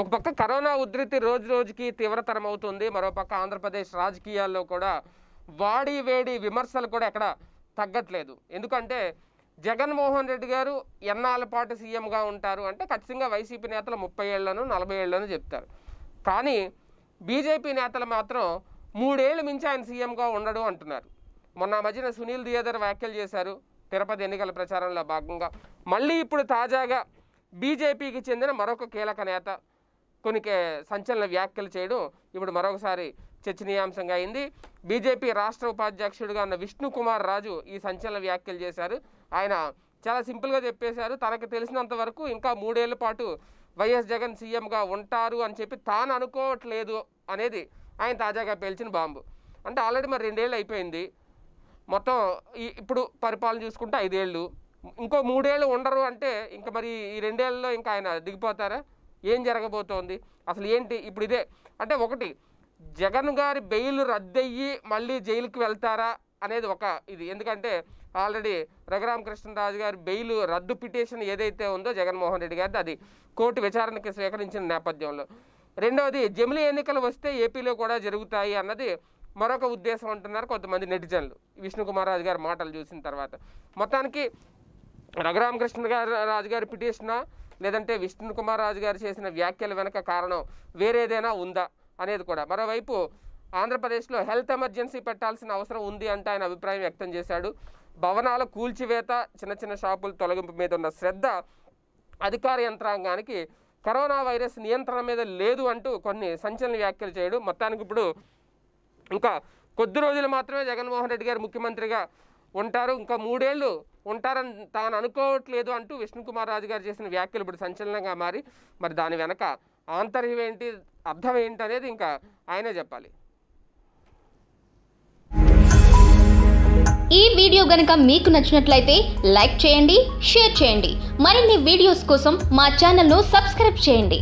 ఒక పక్క కరోనా ఉధృతి రోజు రోజుకి తీవ్రతరం అవుతుంది మరోపక్క ఆంధ్రప్రదేశ్ రాజకీయాల్లో కూడా వాడి వేడి విమర్శలు కూడా ఎక్కడ తగ్గట్లేదు ఎందుకంటే జగన్మోహన్ రెడ్డి గారు ఎన్నాళ్ళ పాటు సీఎంగా ఉంటారు అంటే ఖచ్చితంగా వైసీపీ నేతలు ముప్పై ఏళ్లను నలభై ఏళ్లను చెప్తారు కానీ బీజేపీ నేతలు మాత్రం మూడేళ్ళు మించి ఆయన సీఎంగా ఉండడు అంటున్నారు మొన్న మధ్యన సునీల్ దియేదర్ వ్యాఖ్యలు చేశారు తిరుపతి ఎన్నికల ప్రచారంలో భాగంగా మళ్ళీ ఇప్పుడు తాజాగా బీజేపీకి చెందిన మరొక కీలక నేత కొన్ని సంచలన వ్యాఖ్యలు చేయడం ఇప్పుడు మరొకసారి చర్చనీయాంశంగా అయింది బీజేపీ రాష్ట్ర ఉపాధ్యక్షుడిగా ఉన్న విష్ణు కుమార్ రాజు ఈ సంచలన వ్యాఖ్యలు చేశారు ఆయన చాలా సింపుల్గా చెప్పేశారు తనకు తెలిసినంత వరకు ఇంకా మూడేళ్ల పాటు వైఎస్ జగన్ సీఎంగా ఉంటారు అని చెప్పి తాను అనుకోవట్లేదు అనేది ఆయన తాజాగా పేల్చిన బాంబు అంటే ఆల్రెడీ మరి రెండేళ్ళు అయిపోయింది మొత్తం ఇప్పుడు పరిపాలన చూసుకుంటే ఐదేళ్ళు ఇంకో మూడేళ్ళు ఉండరు అంటే ఇంకా మరి ఈ రెండేళ్ళలో ఇంకా ఆయన దిగిపోతారా ఏం జరగబోతోంది అసలు ఏంటి ఇప్పుడు ఇదే అంటే ఒకటి జగన్ గారి బెయిల్ రద్దయ్యి మళ్ళీ జైలుకి వెళ్తారా అనేది ఒక ఇది ఎందుకంటే ఆల్రెడీ రఘురామకృష్ణరాజు గారి బెయిల్ రద్దు పిటిషన్ ఏదైతే ఉందో జగన్మోహన్ రెడ్డి గారిది అది కోర్టు విచారణకి స్వీకరించిన నేపథ్యంలో రెండవది జమిలీ ఎన్నికలు వస్తే ఏపీలో కూడా జరుగుతాయి అన్నది మరొక ఉద్దేశం అంటున్నారు కొంతమంది నెటిజన్లు విష్ణుకుమార్ రాజు గారి మాటలు చూసిన తర్వాత మొత్తానికి రఘురామకృష్ణ గారు రాజుగారి పిటిషనా లేదంటే విష్ణు కుమార్ రాజు గారు చేసిన వ్యాఖ్యల వెనక కారణం వేరేదైనా ఉందా అనేది కూడా మరోవైపు ఆంధ్రప్రదేశ్లో హెల్త్ ఎమర్జెన్సీ పెట్టాల్సిన అవసరం ఉంది అంటే ఆయన అభిప్రాయం వ్యక్తం చేశాడు భవనాల కూల్చివేత చిన్న చిన్న షాపుల తొలగింపు మీద ఉన్న శ్రద్ధ అధికార యంత్రాంగానికి కరోనా వైరస్ నియంత్రణ మీద లేదు అంటూ కొన్ని సంచలన వ్యాఖ్యలు చేయడం మొత్తానికి ఇప్పుడు ఇంకా కొద్ది రోజులు మాత్రమే జగన్మోహన్ రెడ్డి గారు ముఖ్యమంత్రిగా ఉంటారు ఇంకా మూడేళ్ళు ఉంటారని తాను అనుకోవట్లేదు అంటూ విష్ణుకుమార్ రాజు గారు చేసిన వ్యాఖ్యలు ఇప్పుడు సంచలనంగా మారి మరి దాని వెనక ఆంతర్యం ఏంటి అర్థం ఏంటి అనేది ఇంకా ఆయనే చెప్పాలి ఈ వీడియో గనుక మీకు నచ్చినట్లయితే లైక్ చేయండి షేర్ చేయండి మరిన్ని వీడియోస్ కోసం మా ఛానల్ను సబ్స్క్రైబ్ చేయండి